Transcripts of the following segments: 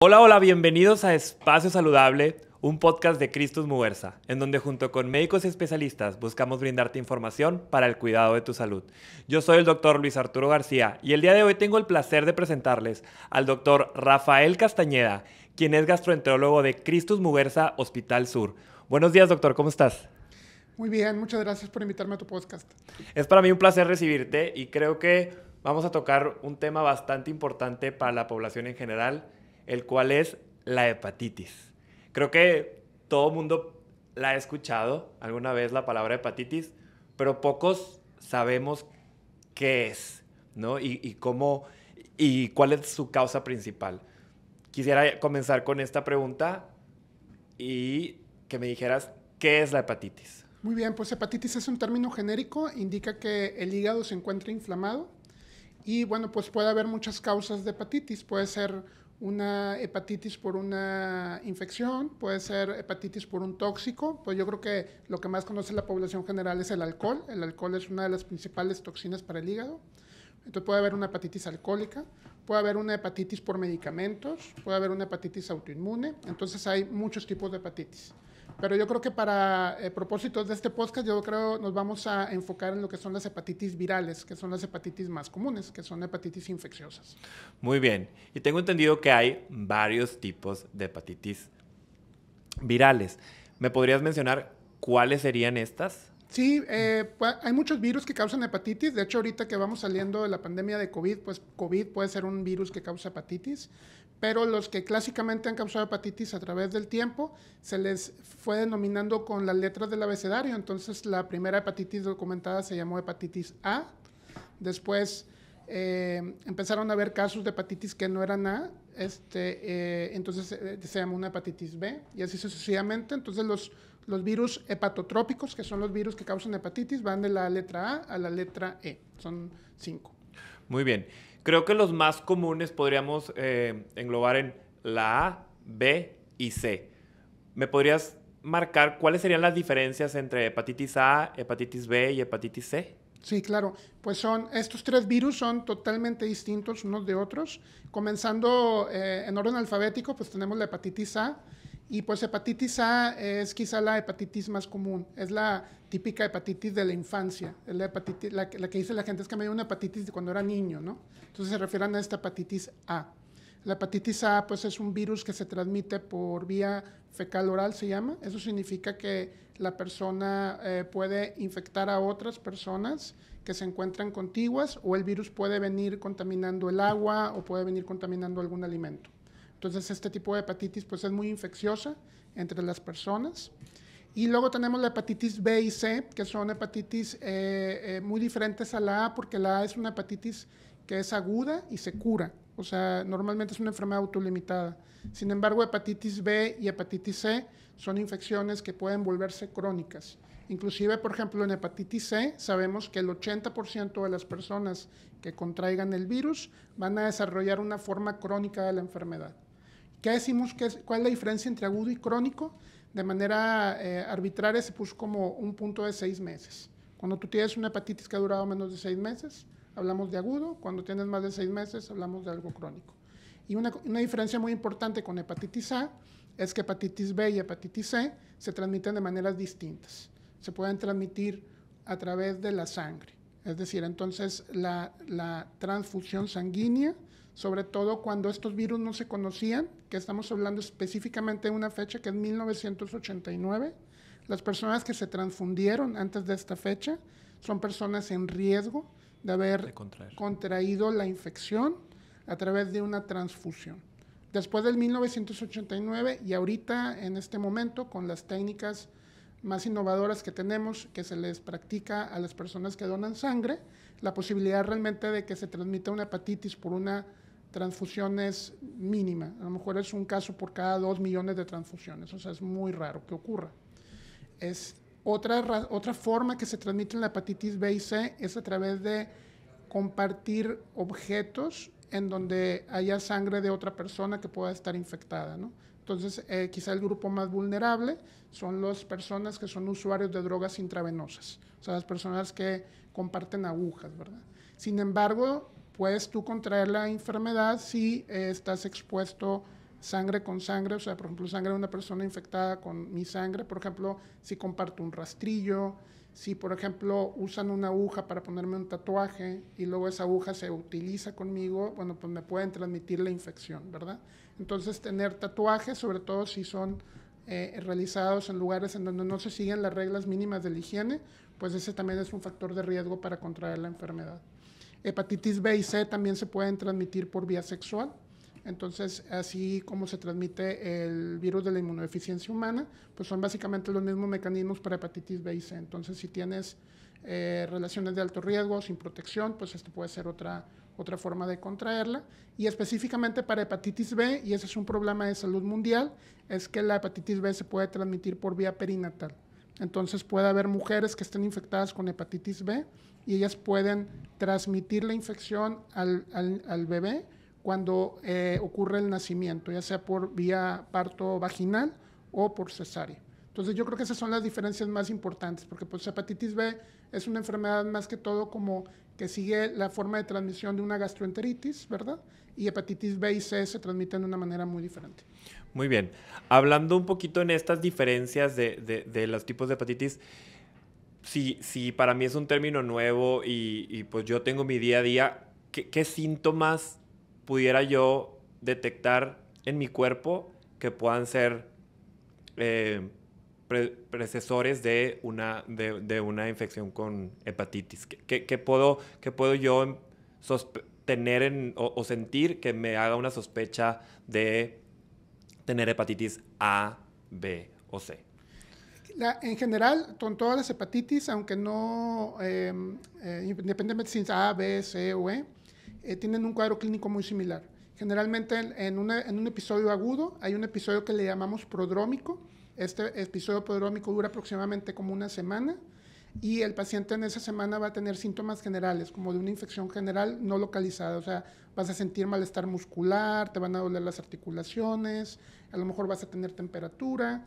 Hola, hola, bienvenidos a Espacio Saludable, un podcast de Cristus Muerza, en donde junto con médicos y especialistas buscamos brindarte información para el cuidado de tu salud. Yo soy el doctor Luis Arturo García y el día de hoy tengo el placer de presentarles al doctor Rafael Castañeda, quien es gastroenterólogo de Cristus Muerza Hospital Sur. Buenos días, doctor, ¿cómo estás? Muy bien, muchas gracias por invitarme a tu podcast. Es para mí un placer recibirte y creo que vamos a tocar un tema bastante importante para la población en general el cual es la hepatitis. Creo que todo el mundo la ha escuchado alguna vez la palabra hepatitis, pero pocos sabemos qué es, ¿no? Y, cómo y cuál es su causa principal. Quisiera comenzar con esta pregunta y que me dijeras qué es la hepatitis. Muy bien, pues hepatitis es un término genérico, indica que el hígado se encuentra inflamado y bueno, pues puede haber muchas causas de hepatitis, puede ser una hepatitis por una infección, puede ser hepatitis por un tóxico, pues yo creo que lo que más conoce la población general es el alcohol, el alcohol es una de las principales toxinas para el hígado, entonces puede haber una hepatitis alcohólica, puede haber una hepatitis por medicamentos, puede haber una hepatitis autoinmune, entonces hay muchos tipos de hepatitis. Pero yo creo que para eh, propósitos de este podcast, yo creo nos vamos a enfocar en lo que son las hepatitis virales, que son las hepatitis más comunes, que son hepatitis infecciosas. Muy bien. Y tengo entendido que hay varios tipos de hepatitis virales. ¿Me podrías mencionar cuáles serían estas? Sí, eh, pues, hay muchos virus que causan hepatitis. De hecho, ahorita que vamos saliendo de la pandemia de COVID, pues COVID puede ser un virus que causa hepatitis pero los que clásicamente han causado hepatitis a través del tiempo se les fue denominando con las letras del abecedario. Entonces, la primera hepatitis documentada se llamó hepatitis A. Después eh, empezaron a haber casos de hepatitis que no eran A, este, eh, entonces eh, se llamó una hepatitis B, y así sucesivamente. Entonces, los, los virus hepatotrópicos, que son los virus que causan hepatitis, van de la letra A a la letra E. Son cinco. Muy bien. Creo que los más comunes podríamos eh, englobar en la A, B y C. ¿Me podrías marcar cuáles serían las diferencias entre hepatitis A, hepatitis B y hepatitis C? Sí, claro. Pues son, estos tres virus son totalmente distintos unos de otros. Comenzando eh, en orden alfabético, pues tenemos la hepatitis A, y pues hepatitis A es quizá la hepatitis más común, es la típica hepatitis de la infancia, la hepatitis, que dice la gente es que me dio una hepatitis cuando era niño, ¿no? Entonces se refieren a esta hepatitis A. La hepatitis A pues es un virus que se transmite por vía fecal oral, se llama. Eso significa que la persona eh, puede infectar a otras personas que se encuentran contiguas o el virus puede venir contaminando el agua o puede venir contaminando algún alimento. Entonces este tipo de hepatitis pues es muy infecciosa entre las personas. Y luego tenemos la hepatitis B y C, que son hepatitis eh, eh, muy diferentes a la A, porque la A es una hepatitis que es aguda y se cura. O sea, normalmente es una enfermedad autolimitada. Sin embargo, hepatitis B y hepatitis C son infecciones que pueden volverse crónicas. Inclusive, por ejemplo, en hepatitis C sabemos que el 80% de las personas que contraigan el virus van a desarrollar una forma crónica de la enfermedad. ¿Qué decimos? Qué ¿Cuál es la diferencia entre agudo y crónico? De manera eh, arbitraria se puso como un punto de seis meses. Cuando tú tienes una hepatitis que ha durado menos de seis meses, hablamos de agudo. Cuando tienes más de seis meses, hablamos de algo crónico. Y una, diferencia muy importante con hepatitis A es que hepatitis B y hepatitis C se transmiten de maneras distintas. Se pueden transmitir a través de la sangre. Es decir, entonces la, la transfusión sanguínea sobre todo cuando estos virus no se conocían, que estamos hablando específicamente de una fecha que es 1989. Las personas que se transfundieron antes de esta fecha son personas en riesgo de haber contraído la infección a través de una transfusión. Después del 1989 y ahorita en este momento con las técnicas más innovadoras que tenemos, que se les practica a las personas que donan sangre, la posibilidad realmente de que se transmita una hepatitis por una transfusiones mínima. A lo mejor es un caso por cada dos millones de transfusiones, o sea, es muy raro que ocurra. Es otra, otra forma que se transmite la hepatitis B y C es a través de compartir objetos en donde haya sangre de otra persona que pueda estar infectada, ¿no? Entonces, eh, quizá el grupo más vulnerable son las personas que son usuarios de drogas intravenosas, o sea, las personas que comparten agujas, ¿verdad? Sin embargo, puedes tú contraer la enfermedad si eh, estás expuesto sangre con sangre, o sea, por ejemplo, sangre de una persona infectada con mi sangre, por ejemplo, si comparto un rastrillo, si por ejemplo usan una aguja para ponerme un tatuaje y luego esa aguja se utiliza conmigo, bueno, pues me pueden transmitir la infección, ¿verdad? Entonces, tener tatuajes, sobre todo si son eh, realizados en lugares en donde no se siguen las reglas mínimas de la higiene, pues ese también es un factor de riesgo para contraer la enfermedad. Hepatitis B y C también se pueden transmitir por vía sexual. Entonces, así como se transmite el virus de la inmunodeficiencia humana, pues son básicamente los mismos mecanismos para hepatitis B y C. Entonces, si tienes eh, relaciones de alto riesgo, sin protección, pues esto puede ser otra, otra forma de contraerla. Y específicamente para hepatitis B, y ese es un problema de salud mundial, es que la hepatitis B se puede transmitir por vía perinatal. Entonces puede haber mujeres que estén infectadas con hepatitis B y ellas pueden transmitir la infección al, bebé cuando eh, ocurre el nacimiento, ya sea por vía parto vaginal o por cesárea. Entonces yo creo que esas son las diferencias más importantes, porque pues hepatitis B es una enfermedad más que todo como que sigue la forma de transmisión de una gastroenteritis, ¿verdad? Y hepatitis B y C se transmiten de una manera muy diferente. Muy bien. Hablando un poquito en estas diferencias de, de los tipos de hepatitis, si, para mí es un término nuevo y, pues yo tengo mi día a día, ¿qué, síntomas pudiera yo detectar en mi cuerpo que puedan ser eh, precesores de una, de, una infección con hepatitis? ¿Qué, puedo, yo tener o sentir que me haga una sospecha de tener hepatitis A, B o C? en general, con todas las hepatitis, aunque no, em, eh, independientemente si es A, B, C o E, eh, tienen un cuadro clínico muy similar. Generalmente en, en, un episodio agudo hay un episodio que le llamamos prodrómico. Este episodio prodrómico dura aproximadamente como una semana y el paciente en esa semana va a tener síntomas generales, como de una infección general no localizada. O sea, vas a sentir malestar muscular, te van a doler las articulaciones, a lo mejor vas a tener temperatura.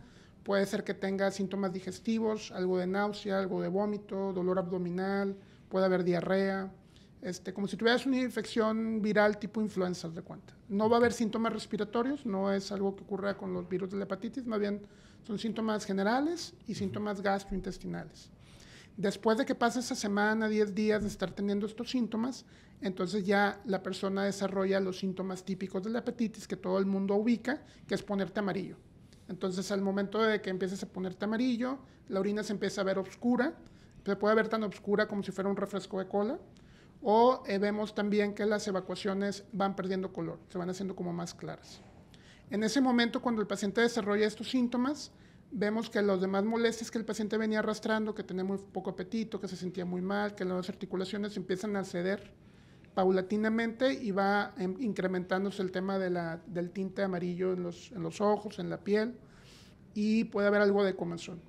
Puede ser que tenga síntomas digestivos, algo de náusea, algo de vómito, dolor abdominal, puede haber diarrea, este, como si tuvieras una infección viral tipo influenza, de cuenta. No va a haber síntomas respiratorios, no es algo que ocurra con los virus de la hepatitis, más bien son síntomas generales y síntomas gastrointestinales. Después de que pase esa semana, 10 días de estar teniendo estos síntomas, entonces ya la persona desarrolla los síntomas típicos de la hepatitis que todo el mundo ubica, que es ponerte amarillo entonces, al momento de que empieces a ponerte amarillo, la orina se empieza a ver oscura. Se puede ver tan oscura como si fuera un refresco de cola. O eh, vemos también que las evacuaciones van perdiendo color, se van haciendo como más claras. En ese momento, cuando el paciente desarrolla estos síntomas, vemos que los demás molestias que el paciente venía arrastrando, que tenía muy poco apetito, que se sentía muy mal, que las articulaciones empiezan a ceder paulatinamente y va em, incrementándose el tema de la, del tinte amarillo en los, ojos, en la piel y puede haber algo de comezón.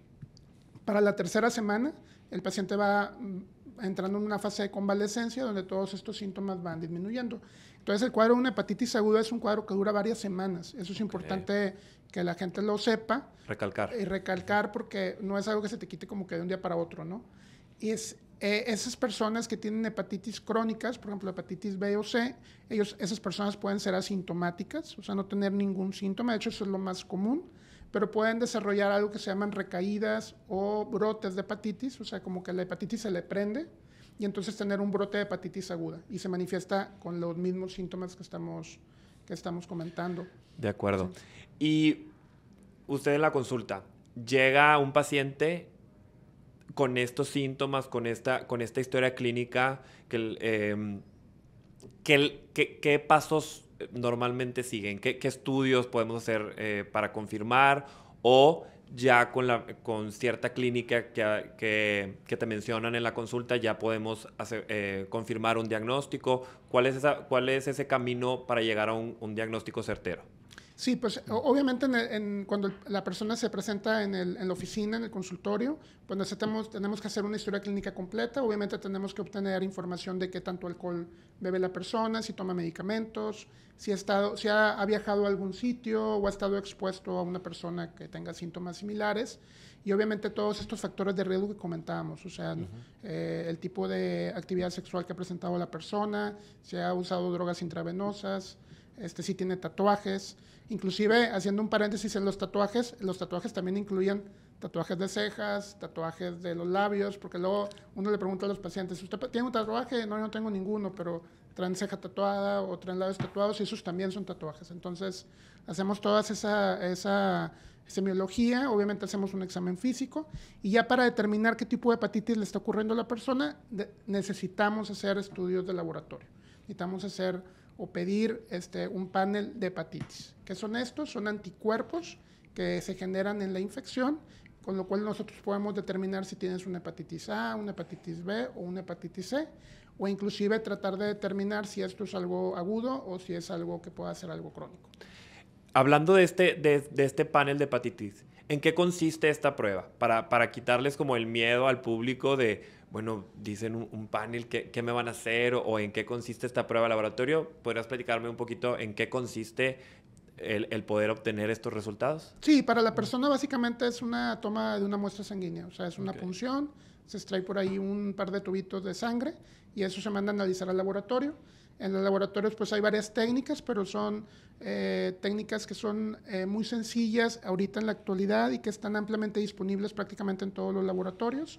Para la tercera semana, el paciente va mm, entrando en una fase de convalecencia donde todos estos síntomas van disminuyendo. Entonces, el cuadro de una hepatitis aguda es un cuadro que dura varias semanas. Eso es importante que la gente lo sepa. Recalcar. Y eh, recalcar porque no es algo que se te quite como que de un día para otro, ¿no? Y es, eh, esas personas que tienen hepatitis crónicas, por ejemplo, hepatitis B o C, ellos, esas personas pueden ser asintomáticas, o sea, no tener ningún síntoma, de hecho eso es lo más común, pero pueden desarrollar algo que se llaman recaídas o brotes de hepatitis, o sea, como que la hepatitis se le prende y entonces tener un brote de hepatitis aguda y se manifiesta con los mismos síntomas que estamos, que estamos comentando. De acuerdo. Y usted en la consulta, llega un paciente con estos síntomas, con esta, con esta historia clínica, que, em, qué pasos normalmente siguen? ¿Qué, estudios podemos hacer eh, para confirmar? O ya con, la, con cierta clínica que, que, te mencionan en la consulta, ya podemos eh, confirmar un diagnóstico. ¿Cuál es, esa, ¿Cuál es ese camino para llegar a un diagnóstico certero? Sí, pues obviamente cuando la persona se presenta en, la oficina, en el consultorio, pues necesitamos, tenemos que hacer una historia clínica completa, obviamente tenemos que obtener información de qué tanto alcohol bebe la persona, si toma medicamentos, si, ha, viajado a algún sitio o ha estado expuesto a una persona que tenga síntomas similares y obviamente todos estos factores de riesgo que comentábamos, o sea, eh, el tipo de actividad sexual que ha presentado la persona, si ha usado drogas intravenosas, este, si tiene tatuajes. Inclusive, haciendo un paréntesis en los tatuajes, los tatuajes también incluyen tatuajes de cejas, tatuajes de los labios, porque luego uno le pregunta a los pacientes, ¿usted tiene un tatuaje? No, yo no tengo ninguno, pero traen ceja tatuada o traen labios tatuados y esos también son tatuajes. Entonces, hacemos toda esa, esa semiología, obviamente hacemos un examen físico y ya para determinar qué tipo de hepatitis le está ocurriendo a la persona, necesitamos hacer estudios de laboratorio. Necesitamos hacer o pedir este, un panel de hepatitis. ¿Qué son estos? Son anticuerpos que se generan en la infección, con lo cual nosotros podemos determinar si tienes una hepatitis A, una hepatitis B o una hepatitis C, o inclusive tratar de determinar si esto es algo agudo o si es algo que pueda ser algo crónico. Hablando de este, de, este panel de hepatitis, ¿en qué consiste esta prueba? Para, para quitarles como el miedo al público de bueno, dicen un, un panel, ¿qué, me van a hacer o, en qué consiste esta prueba laboratorio? ¿Podrías platicarme un poquito en qué consiste el, poder obtener estos resultados? Sí, para la persona básicamente es una toma de una muestra sanguínea, o sea, es una punción, se extrae por ahí un par de tubitos de sangre y eso se manda a analizar al laboratorio. En los laboratorios pues hay varias técnicas, pero son eh, técnicas que son eh, muy sencillas ahorita en la actualidad y que están ampliamente disponibles prácticamente en todos los laboratorios.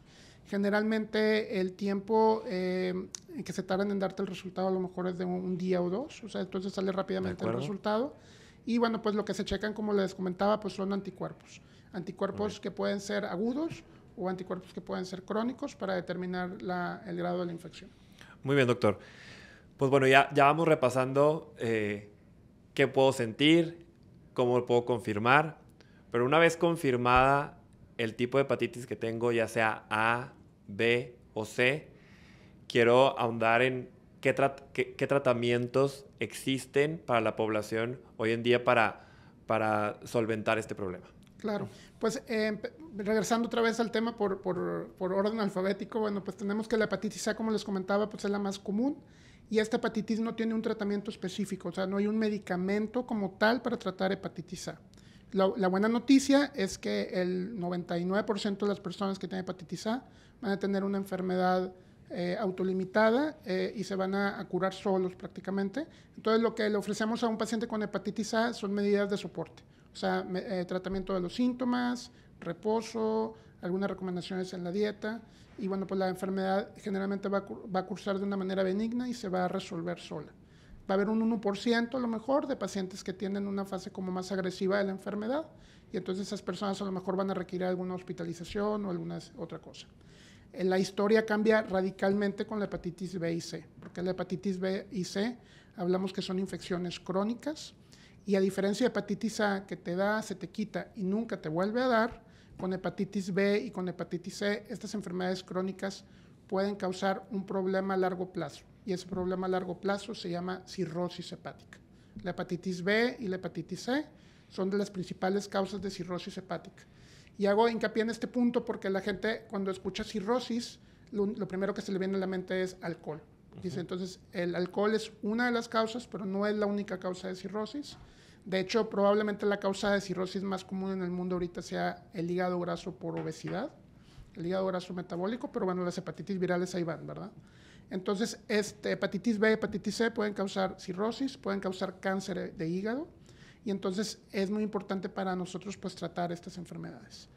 Generalmente el tiempo en eh, que se tardan en darte el resultado a lo mejor es de un, día o dos, o sea, entonces sale rápidamente el resultado. Y bueno, pues lo que se checan, como les comentaba, pues son anticuerpos. Anticuerpos que pueden ser agudos o anticuerpos que pueden ser crónicos para determinar el grado de la infección. Muy bien, doctor. Pues bueno, ya, ya vamos repasando eh, qué puedo sentir, cómo puedo confirmar, pero una vez confirmada el tipo de hepatitis que tengo, ya sea A, B o C. Quiero ahondar en qué, tratamientos existen para la población hoy en día para, solventar este problema. Claro, pues em, regresando otra vez al tema por, por, orden alfabético, bueno, pues tenemos que la hepatitis A, como les comentaba, pues es la más común y esta hepatitis no tiene un tratamiento específico, o sea, no hay un medicamento como tal para tratar hepatitis A la, buena noticia es que el 99% de las personas que tienen hepatitis A van a tener una enfermedad eh, autolimitada eh, y se van a, curar solos prácticamente. Entonces, lo que le ofrecemos a un paciente con hepatitis A son medidas de soporte, o sea, eh, tratamiento de los síntomas, reposo, algunas recomendaciones en la dieta. Y bueno, pues la enfermedad generalmente va a cursar de una manera benigna y se va a resolver sola va a haber un 1% a lo mejor de pacientes que tienen una fase como más agresiva de la enfermedad y entonces esas personas a lo mejor van a requerir alguna hospitalización o alguna otra cosa. Eh, la historia cambia radicalmente con la hepatitis B y C, porque la hepatitis B y C hablamos que son infecciones crónicas y a diferencia de hepatitis A que te da, se te quita y nunca te vuelve a dar, con hepatitis B y con hepatitis C estas enfermedades crónicas pueden causar un problema a largo plazo y ese problema a largo plazo se llama cirrosis hepática. La hepatitis B y la hepatitis C son de las principales causas de cirrosis hepática. Y hago hincapié en este punto porque la gente cuando escucha cirrosis, lo, primero que se le viene a la mente es alcohol. Dice, entonces, el alcohol es una de las causas, pero no es la única causa de cirrosis. De hecho, probablemente la causa de cirrosis más común en el mundo ahorita sea el hígado graso por obesidad, el hígado graso metabólico, pero bueno, las hepatitis virales ahí van, ¿verdad? Entonces, este, hepatitis B, hepatitis C pueden causar cirrosis, pueden causar cáncer de hígado y entonces es muy importante para nosotros pues tratar estas enfermedades.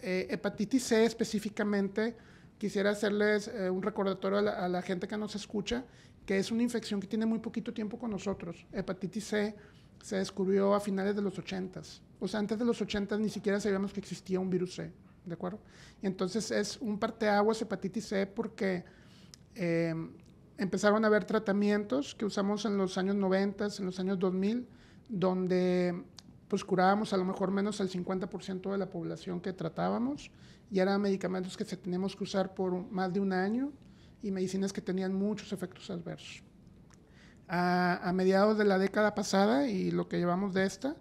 Eh, hepatitis C específicamente, quisiera hacerles eh, un recordatorio a la, gente que nos escucha, que es una infección que tiene muy poquito tiempo con nosotros. Hepatitis C se descubrió a finales de los 80 O sea, antes de los 80 ni siquiera sabíamos que existía un virus C, ¿de acuerdo? Y entonces es un parteaguas hepatitis C porque Em, empezaron a haber tratamientos que usamos en los años 90, en los años 2000, donde pues curábamos a lo mejor menos el 50% de la población que tratábamos y eran medicamentos que se teníamos que usar por más de un año y medicinas que tenían muchos efectos adversos. A, mediados de la década pasada y lo que llevamos de esta,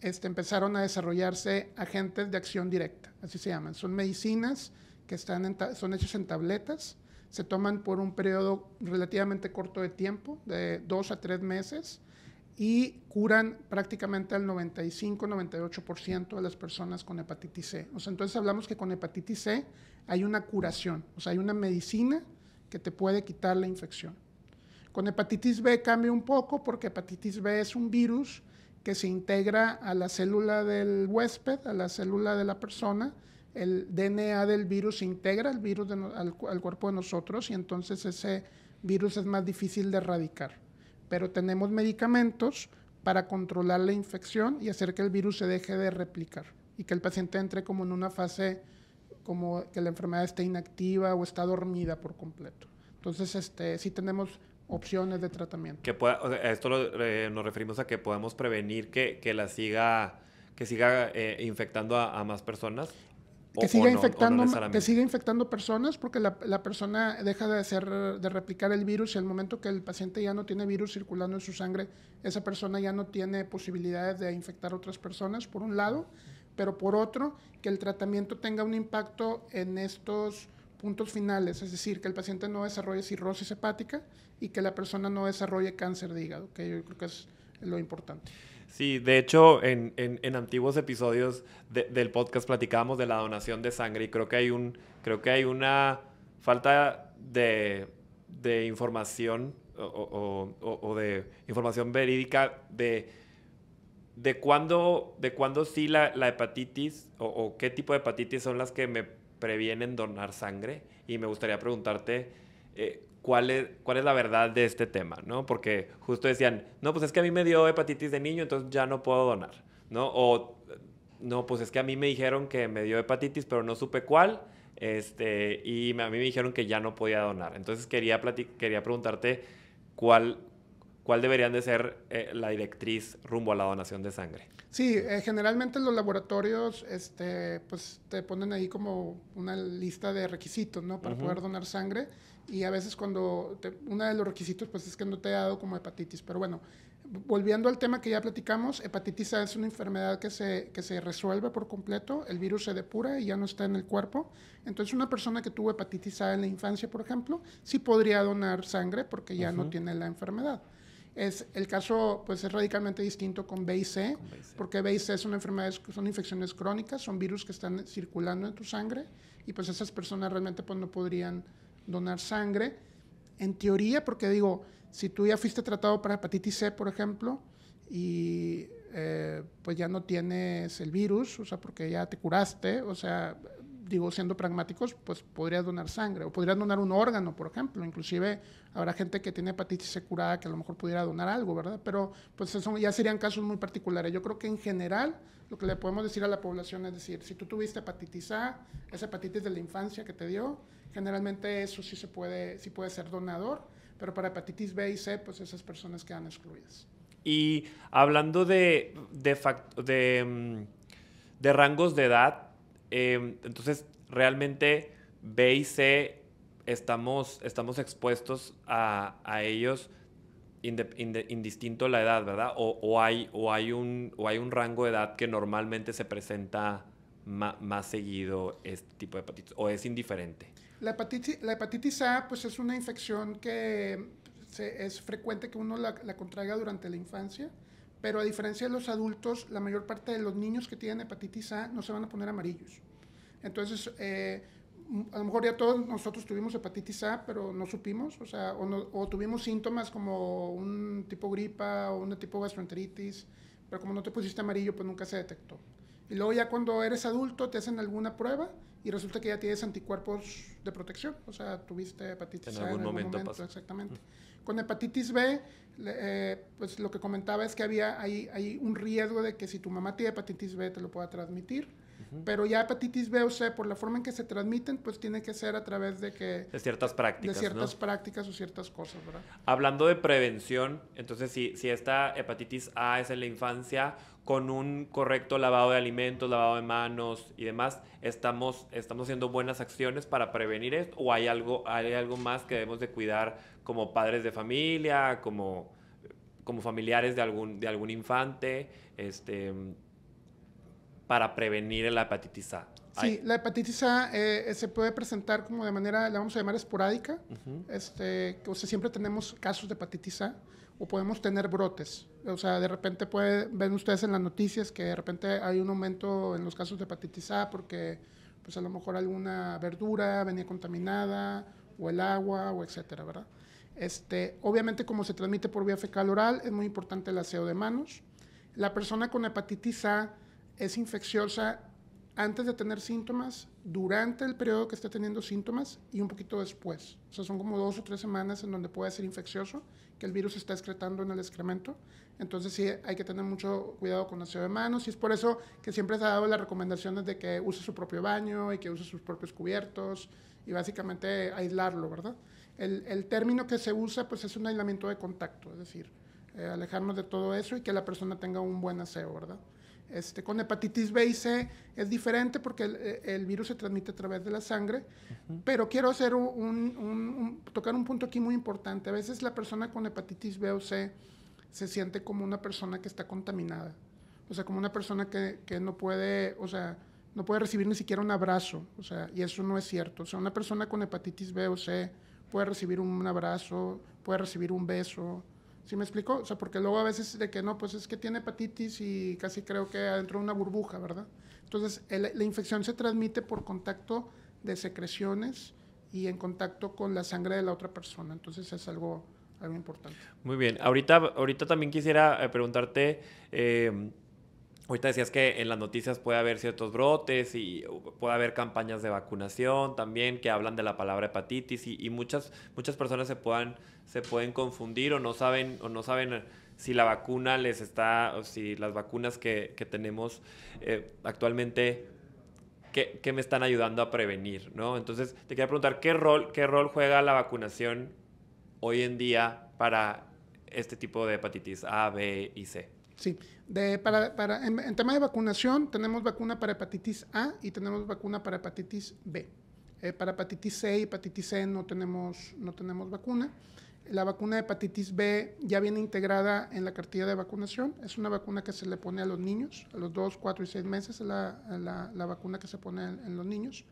este, empezaron a desarrollarse agentes de acción directa, así se llaman. Son medicinas que están son hechas en tabletas se toman por un periodo relativamente corto de tiempo, de dos a tres meses, y curan prácticamente al 95-98% de las personas con hepatitis C. O sea, entonces hablamos que con hepatitis C hay una curación, o sea, hay una medicina que te puede quitar la infección. Con hepatitis B cambia un poco porque hepatitis B es un virus que se integra a la célula del huésped, a la célula de la persona, el DNA del virus integra el virus al, cuerpo de nosotros y entonces ese virus es más difícil de erradicar. Pero tenemos medicamentos para controlar la infección y hacer que el virus se deje de replicar y que el paciente entre como en una fase como que la enfermedad esté inactiva o está dormida por completo. Entonces, este, sí tenemos opciones de tratamiento. Que a esto nos referimos a que podemos prevenir que, que la siga que siga eh, infectando a, más personas que, siga, infectando, que infectando personas porque la, persona deja de, ser de replicar el virus y al momento que el paciente ya no tiene virus circulando en su sangre, esa persona ya no tiene posibilidades de infectar a otras personas, por un lado, pero por otro, que el tratamiento tenga un impacto en estos puntos finales, es decir, que el paciente no desarrolle cirrosis hepática y que la persona no desarrolle cáncer de hígado, que yo creo que es lo importante. Sí, de hecho, en, antiguos episodios del podcast platicábamos de la donación de sangre y creo que hay, un, creo que hay una falta de, información o, de información verídica de, de cuándo de cuándo sí la, hepatitis o, qué tipo de hepatitis son las que me previenen donar sangre. Y me gustaría preguntarte, eh, cuál es, la verdad de este tema, ¿no? Porque justo decían, no, pues es que a mí me dio hepatitis de niño, entonces ya no puedo donar, ¿no? O, no, pues es que a mí me dijeron que me dio hepatitis, pero no supe cuál, este, y a mí me dijeron que ya no podía donar. Entonces quería, quería preguntarte cuál, cuál deberían de ser eh, la directriz rumbo a la donación de sangre. Sí, eh, generalmente los laboratorios este, pues, te ponen ahí como una lista de requisitos ¿no? para poder donar sangre y a veces cuando uno de los requisitos pues es que no te ha dado como hepatitis, pero bueno, volviendo al tema que ya platicamos, hepatitis A es una enfermedad que se, que se resuelve por completo, el virus se depura y ya no está en el cuerpo. Entonces, una persona que tuvo hepatitis A en la infancia, por ejemplo, sí podría donar sangre porque ya no tiene la enfermedad. Es, el caso pues, es radicalmente distinto con B y C, porque B y C son son infecciones crónicas, son virus que están circulando en tu sangre y pues esas personas realmente pues, no podrían donar sangre. En teoría, porque digo, si tú ya fuiste tratado para hepatitis C, por ejemplo, y eh, pues ya no tienes el virus, o sea, porque ya te curaste, o sea, digo, siendo pragmáticos, pues podrías donar sangre o podrías donar un órgano, por ejemplo. Inclusive habrá gente que tiene hepatitis C curada que a lo mejor pudiera donar algo, ¿verdad? Pero pues eso ya serían casos muy particulares. Yo creo que en general lo que le podemos decir a la población es decir, si tú tuviste hepatitis A, esa hepatitis de la infancia que te dio, generalmente eso sí se puede, sí puede ser donador, pero para hepatitis B y C, pues esas personas quedan excluidas. Y hablando de, de, de, mm, de rangos de edad, Em, entonces, realmente B y C estamos, expuestos a, ellos indistinto a indistinto la edad, ¿verdad? O, hay, un, rango de edad que normalmente se presenta más seguido este tipo de hepatitis, o es indiferente. La hepatitis, A, pues es una infección que es frecuente que uno la, contraiga durante la infancia pero a diferencia de los adultos, la mayor parte de los niños que tienen hepatitis A no se van a poner amarillos. Entonces, eh, a lo mejor ya todos nosotros tuvimos hepatitis A, pero no supimos, o sea, o, tuvimos síntomas como un tipo gripa o un tipo gastroenteritis, pero como no te pusiste amarillo, pues nunca se detectó. Y luego ya cuando eres adulto te hacen alguna prueba y resulta que ya tienes anticuerpos de protección, o sea, tuviste hepatitis A en algún momento, exactamente con hepatitis B, eh, pues lo que comentaba es que había hay, hay, un riesgo de que si tu mamá tiene hepatitis B te lo pueda transmitir. Pero ya hepatitis B o sea, por la forma en que se transmiten, pues tiene que ser a través de que... De ciertas prácticas. De ciertas prácticas o ciertas cosas, ¿verdad? Hablando de prevención, entonces si esta hepatitis A es en la infancia, con un correcto lavado de alimentos, lavado de manos y demás, estamos, estamos haciendo buenas acciones para prevenir esto o hay algo, hay algo más que debemos de cuidar como padres de familia, como, como familiares de algún, de algún infante, este, para prevenir la hepatitis A. Sí, la hepatitis A se puede presentar como de manera, la vamos a llamar esporádica. este, siempre tenemos casos de hepatitis A o podemos tener brotes. O sea, de repente puede, ven ustedes en las noticias que de repente hay un aumento en los casos de hepatitis A porque pues a lo mejor alguna verdura venía contaminada o el agua o etcétera, ¿verdad? Este, obviamente como se transmite por vía fecal oral es muy importante el aseo de manos. La persona con hepatitis A es infecciosa antes de tener síntomas, durante el periodo que esté teniendo síntomas y un poquito después. O sea, son como dos o tres semanas en donde puede ser infeccioso, que el virus está excretando en el excremento. Entonces sí hay que tener mucho cuidado con aseo de manos y es por eso que siempre se ha dado las recomendaciones de que use su propio baño y que use sus propios cubiertos y básicamente aislarlo, ¿verdad? El, término que se usa pues es un aislamiento de contacto, es decir, eh, alejarnos de todo eso y que la persona tenga un buen aseo, ¿verdad? Este, con hepatitis B y C es diferente porque el, eh, virus se transmite a través de la sangre, pero quiero hacer un, tocar un punto aquí muy importante. A veces la persona con hepatitis B o C se siente como una persona que está contaminada, o sea, como una persona que, no puede, o sea, no puede recibir ni siquiera un abrazo, o sea, y eso no es cierto. O sea, una persona con hepatitis B o C puede recibir un abrazo, puede recibir un beso, ¿Sí me explico? O sea, porque luego a veces de que no, pues es que tiene hepatitis y casi creo que adentro de una burbuja, ¿verdad? Entonces, la infección se transmite por contacto de secreciones y en contacto con la sangre de la otra persona. Entonces, es algo, algo importante. Muy bien. Ahorita, ahorita también quisiera eh, preguntarte... Eh, Ahorita decías que en las noticias puede haber ciertos brotes y puede haber campañas de vacunación también que hablan de la palabra hepatitis y, muchas, muchas personas se, puedan, se pueden confundir o no saben, o no saben eh, si la vacuna les está, o si las vacunas que, tenemos eh, actualmente, que, que, me están ayudando a prevenir, ¿no? Entonces, te quería preguntar, ¿qué rol, ¿qué rol juega la vacunación hoy en día para este tipo de hepatitis A, B y C? Sí, de, para, en, tema de vacunación tenemos vacuna para hepatitis A y tenemos vacuna para hepatitis B. Eh, para hepatitis C y hepatitis C no tenemos, no tenemos vacuna. La vacuna de hepatitis B ya viene integrada en la cartilla de vacunación. Es una vacuna que se le pone a los niños, a los 2, 4 y 6 meses es la, la, vacuna que se pone en, los niños.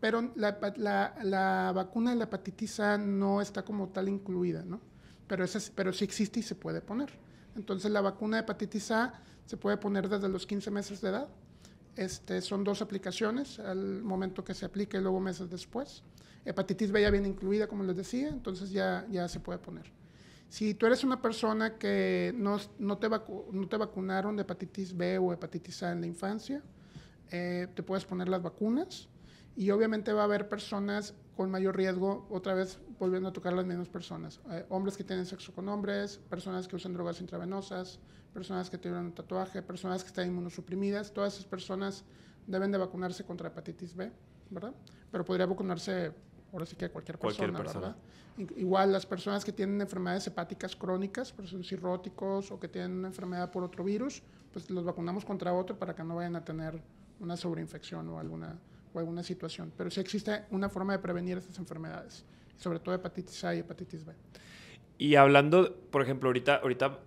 Pero la, la, vacuna de la hepatitis A no está como tal incluida, ¿no? Pero, pero sí existe y se puede poner. Entonces la vacuna de hepatitis A se puede poner desde los 15 meses de edad. Este, son dos aplicaciones, al momento que se aplique y luego meses después. Hepatitis B ya viene incluida, como les decía, entonces ya, se puede poner. Si tú eres una persona que no, te, vacunaron de hepatitis B o hepatitis A en la infancia, eh, te puedes poner las vacunas y obviamente va a haber personas con mayor riesgo, otra vez volviendo a tocar las mismas personas. Eh, hombres que tienen sexo con hombres, personas que usan drogas intravenosas, personas que tienen un tatuaje, personas que están inmunosuprimidas. Todas esas personas deben de vacunarse contra hepatitis B, ¿verdad? Pero podría vacunarse ahora sí que cualquier persona, cualquier persona. ¿verdad? Igual las personas que tienen enfermedades hepáticas crónicas, por ejemplo, cirróticos o que tienen una enfermedad por otro virus, pues los vacunamos contra otro para que no vayan a tener una sobreinfección o alguna o alguna situación. Pero sí existe una forma de prevenir estas enfermedades, sobre todo hepatitis A y hepatitis B. Y hablando, por ejemplo, ahorita,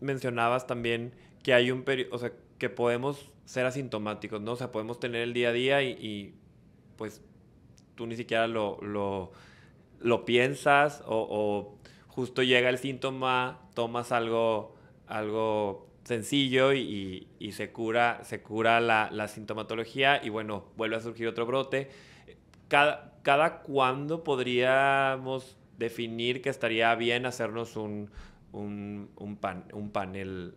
mencionabas también que hay un periodo, o sea, que podemos ser asintomáticos, ¿no? O sea, podemos tener el día a día y, pues tú ni siquiera lo, piensas o, o, justo llega el síntoma, tomas algo, algo sencillo y, se cura, se cura la, sintomatología y bueno, vuelve a surgir otro brote. Cada, cada cuándo podríamos definir que estaría bien hacernos un, un, panel,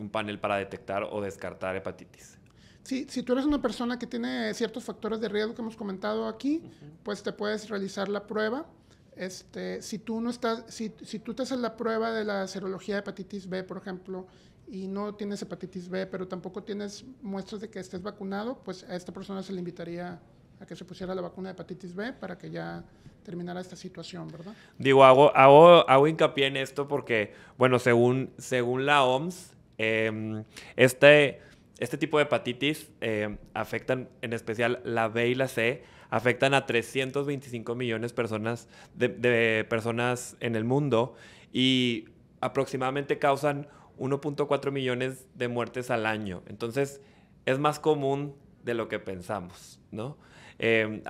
un panel para detectar o descartar hepatitis? Sí, si, tú eres una persona que tiene ciertos factores de riesgo que hemos comentado aquí, pues te puedes realizar la prueba. Este, si tú no estás, si, si, tú te haces la prueba de la serología de hepatitis B, por ejemplo, y no tienes hepatitis B, pero tampoco tienes muestras de que estés vacunado, pues a esta persona se le invitaría a que se pusiera la vacuna de hepatitis B para que ya terminara esta situación, ¿verdad? Digo, hago, hago, hago hincapié en esto porque, bueno, según, según la OMS, em, este, este tipo de hepatitis em, afectan en especial la B y la C, afectan a 325 millones personas de personas en el mundo y aproximadamente causan 1.4 millones de muertes al año. Entonces, es más común de lo que pensamos, ¿no? Em,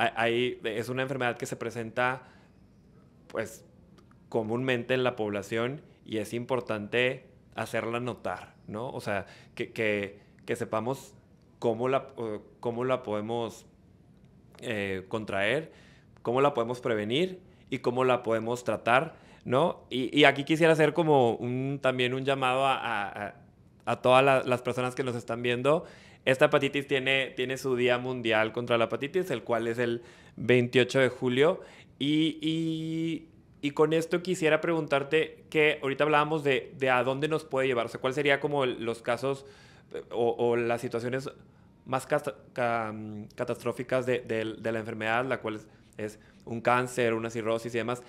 es una enfermedad que se presenta, pues, comúnmente en la población y es importante hacerla notar, ¿no? O sea, que, sepamos cómo la, cómo la podemos eh, contraer, cómo la podemos prevenir y cómo la podemos tratar y, aquí quisiera hacer como un, también un llamado a, todas las personas que nos están viendo. Esta hepatitis tiene, tiene su Día Mundial contra la Hepatitis, el cual es el 28 de julio. Y, con esto quisiera preguntarte que ahorita hablábamos de, a dónde nos puede llevar, o sea, cuál sería como los casos eh, o, las situaciones más mm, catastróficas de, la enfermedad, la cual es, un cáncer, una cirrosis y demás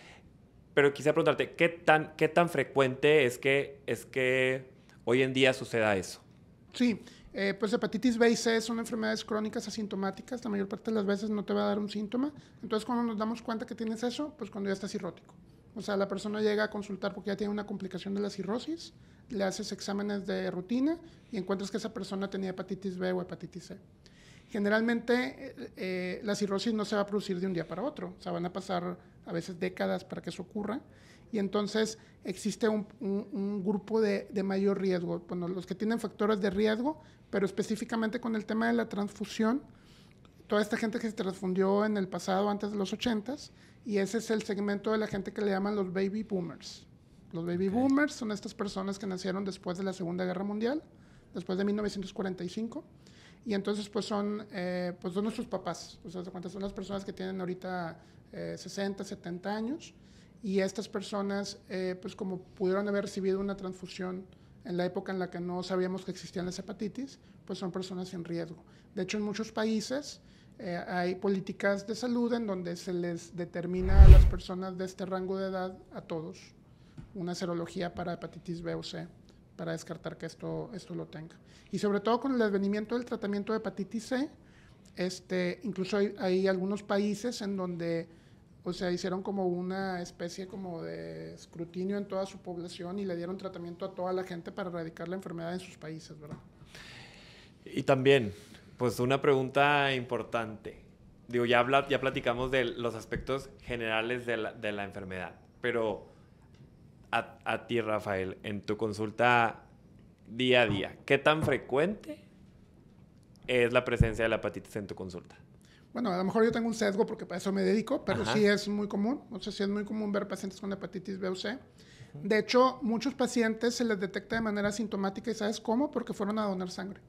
pero quisiera preguntarte, ¿qué tan, frecuente es que, es que hoy en día suceda eso? Sí, eh, pues hepatitis B y C son enfermedades crónicas asintomáticas, la mayor parte de las veces no te va a dar un síntoma, entonces cuando nos damos cuenta que tienes eso, pues cuando ya estás cirrótico. O sea, la persona llega a consultar porque ya tiene una complicación de la cirrosis, le haces exámenes de rutina y encuentras que esa persona tenía hepatitis B o hepatitis C generalmente eh, la cirrosis no se va a producir de un día para otro, o sea, van a pasar a veces décadas para que eso ocurra. Y entonces existe un, grupo de, mayor riesgo, bueno, los que tienen factores de riesgo, pero específicamente con el tema de la transfusión, toda esta gente que se transfundió en el pasado, antes de los 80s, y ese es el segmento de la gente que le llaman los baby boomers. Los baby boomers son estas personas que nacieron después de la Segunda Guerra Mundial, después de 1945 y entonces, pues son, eh, pues son nuestros papás, o son las personas que tienen ahorita 60, eh, 70 años, y estas personas, eh, pues como pudieron haber recibido una transfusión en la época en la que no sabíamos que existían las hepatitis, pues son personas en riesgo. De hecho, en muchos países hay políticas de salud en donde se les determina a las personas de este rango de edad, a todos, una serología para hepatitis B o C para descartar que esto, esto lo tenga. Y sobre todo con el advenimiento del tratamiento de hepatitis C, este, incluso hay, algunos países en donde o sea, hicieron como una especie como de escrutinio en toda su población y le dieron tratamiento a toda la gente para erradicar la enfermedad en sus países, ¿verdad? Y también, pues una pregunta importante. Digo, ya, habla, ya platicamos de los aspectos generales de la, de la enfermedad, pero a, ti, Rafael, en tu consulta día a día, ¿qué tan frecuente es la presencia de la hepatitis en tu consulta? Bueno, a lo mejor yo tengo un sesgo porque para eso me dedico, pero sí es muy común. O sea, sí es muy común ver pacientes con hepatitis B o C. De hecho, muchos pacientes se les detecta de manera sintomática y ¿sabes cómo? Porque fueron a donar sangre.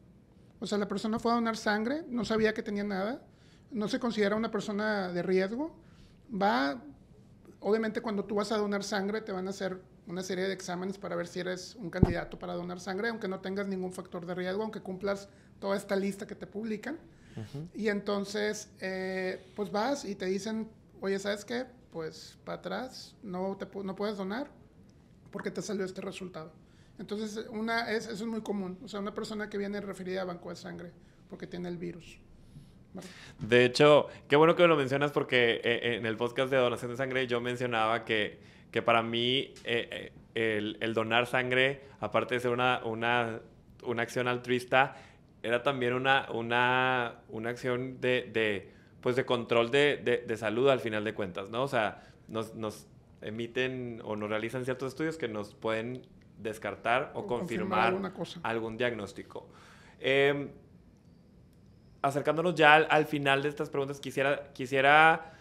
O sea, la persona fue a donar sangre, no sabía que tenía nada, no se considera una persona de riesgo, va, obviamente cuando tú vas a donar sangre te van a hacer una serie de exámenes para ver si eres un candidato para donar sangre, aunque no tengas ningún factor de riesgo, aunque cumplas toda esta lista que te publican. Y entonces, eh, pues vas y te dicen, oye, ¿sabes qué? Pues para atrás, no, no puedes donar porque te salió este resultado. Entonces, una, es, eso es muy común. O sea, una persona que viene referida a banco de sangre porque tiene el virus. De hecho, qué bueno que lo mencionas porque eh, eh, en el podcast de donación de sangre yo mencionaba que, que para mí eh, el, donar sangre, aparte de ser una, una, una acción altruista, era también una, una, una acción de, pues de control de, salud al final de cuentas, ¿no? O sea, nos, emiten o nos realizan ciertos estudios que nos pueden descartar o, confirmar, algún diagnóstico. Em, acercándonos ya al, final de estas preguntas, quisiera, quisiera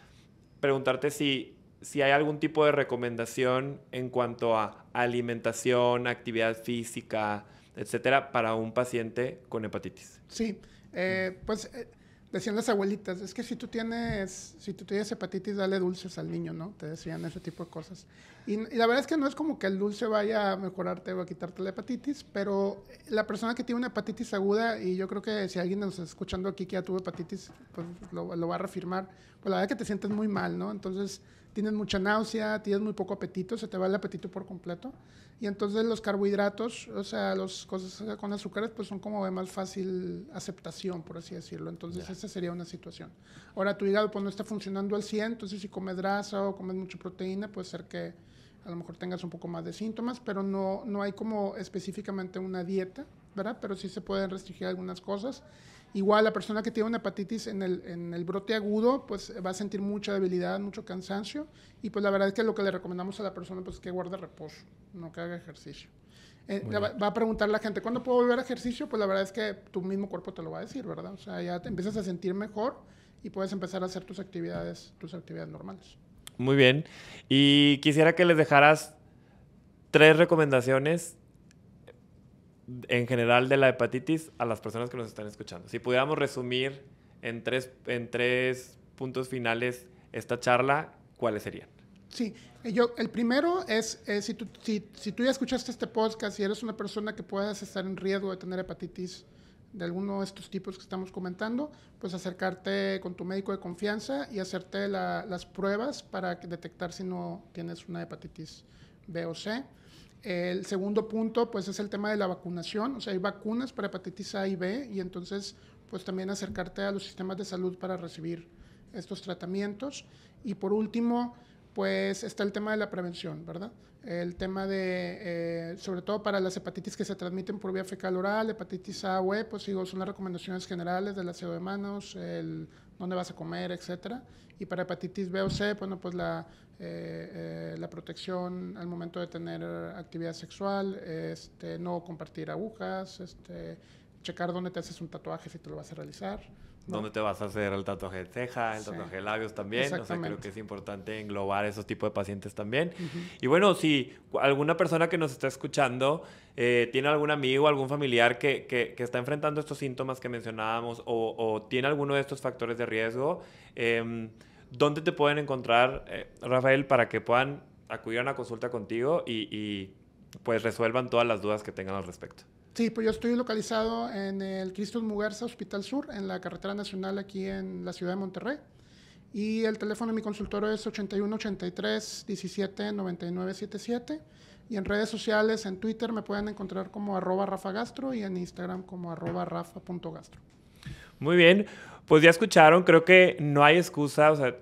preguntarte si, si hay algún tipo de recomendación en cuanto a alimentación, actividad física, etcétera, para un paciente con hepatitis. Sí, eh, pues eh, decían las abuelitas, es que si tú tienes, si tú tienes hepatitis, dale dulces al niño, ¿no? Te decían ese tipo de cosas. Y, la verdad es que no es como que el dulce vaya a mejorarte o a quitarte la hepatitis, pero la persona que tiene una hepatitis aguda, y yo creo que si alguien nos está escuchando aquí que ya tuvo hepatitis, pues lo, lo va a reafirmar, pues la verdad es que te sientes muy mal, ¿no? Entonces tienes mucha náusea, tienes muy poco apetito, se te va el apetito por completo. Y entonces los carbohidratos, o sea, las cosas con azúcares, pues son como de más fácil aceptación, por así decirlo. Entonces esa sería una situación. Ahora tu hígado pues no está funcionando al 100, entonces si comes grasa o comes mucha proteína, puede ser que a lo mejor tengas un poco más de síntomas, pero no, no hay como específicamente una dieta, ¿verdad? Pero sí se pueden restringir algunas cosas. Igual la persona que tiene una hepatitis en el, en el brote agudo, pues va a sentir mucha debilidad, mucho cansancio. Y pues la verdad es que lo que le recomendamos a la persona, pues que guarde reposo, no que haga ejercicio. Eh, va, va a preguntar la gente, ¿cuándo puedo volver a ejercicio? Pues la verdad es que tu mismo cuerpo te lo va a decir, ¿verdad? O sea, ya te empiezas a sentir mejor y puedes empezar a hacer tus actividades, tus actividades normales. Muy bien. Y quisiera que les dejaras tres recomendaciones en general de la hepatitis a las personas que nos están escuchando. Si pudiéramos resumir en tres, puntos finales esta charla, ¿cuáles serían? Sí, eh, el primero es, eh, si, tú, ya escuchaste este podcast y eres una persona que puedas estar en riesgo de tener hepatitis de alguno de estos tipos que estamos comentando, pues acercarte con tu médico de confianza y hacerte las pruebas para detectar si no tienes una hepatitis B o C. El segundo punto, pues, es el tema de la vacunación. O sea, hay vacunas para hepatitis A y B y entonces, pues, también acercarte a los sistemas de salud para recibir estos tratamientos. Y por último, pues, está el tema de la prevención, ¿verdad? El tema de, eh, sobre todo para las hepatitis que se transmiten por vía fecal oral, hepatitis A o E, pues, son las recomendaciones generales del aseo de manos, el dónde vas a comer, etcétera. Y para hepatitis B o C, bueno, pues la, eh, eh, la protección al momento de tener actividad sexual, este, no compartir agujas, este, checar dónde te haces un tatuaje si te lo vas a realizar, ¿Dónde te vas a hacer el tatuaje de ceja, el tatuaje de labios también? O sea, creo que es importante englobar esos tipos de pacientes también. Y bueno, si alguna persona que nos está escuchando eh, tiene algún amigo, algún familiar que, está enfrentando estos síntomas que mencionábamos o, tiene alguno de estos factores de riesgo, em, ¿dónde te pueden encontrar, eh, Rafael, para que puedan acudir a una consulta contigo y, y pues resuelvan todas las dudas que tengan al respecto? Sí, pues yo estoy localizado en el Cristo Muguerza Hospital Sur, en la carretera nacional aquí en la ciudad de Monterrey. Y el teléfono de mi consultorio es 8183 17 9977 Y en redes sociales, en Twitter, me pueden encontrar como arroba rafagastro y en Instagram como arroba rafa.gastro. Muy bien, pues ya escucharon, creo que no hay excusa, o sea,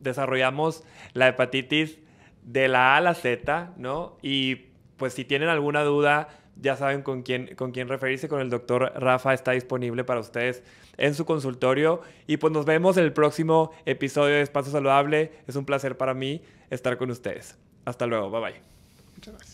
desarrollamos la hepatitis de la A a la Z, ¿no? Y pues si tienen alguna duda, ya saben con quién, con quién referirse, con el doctor Rafa está disponible para ustedes en su consultorio. Y pues nos vemos en el próximo episodio de Espacio Saludable. Es un placer para mí estar con ustedes. Hasta luego, bye bye. Muchas gracias.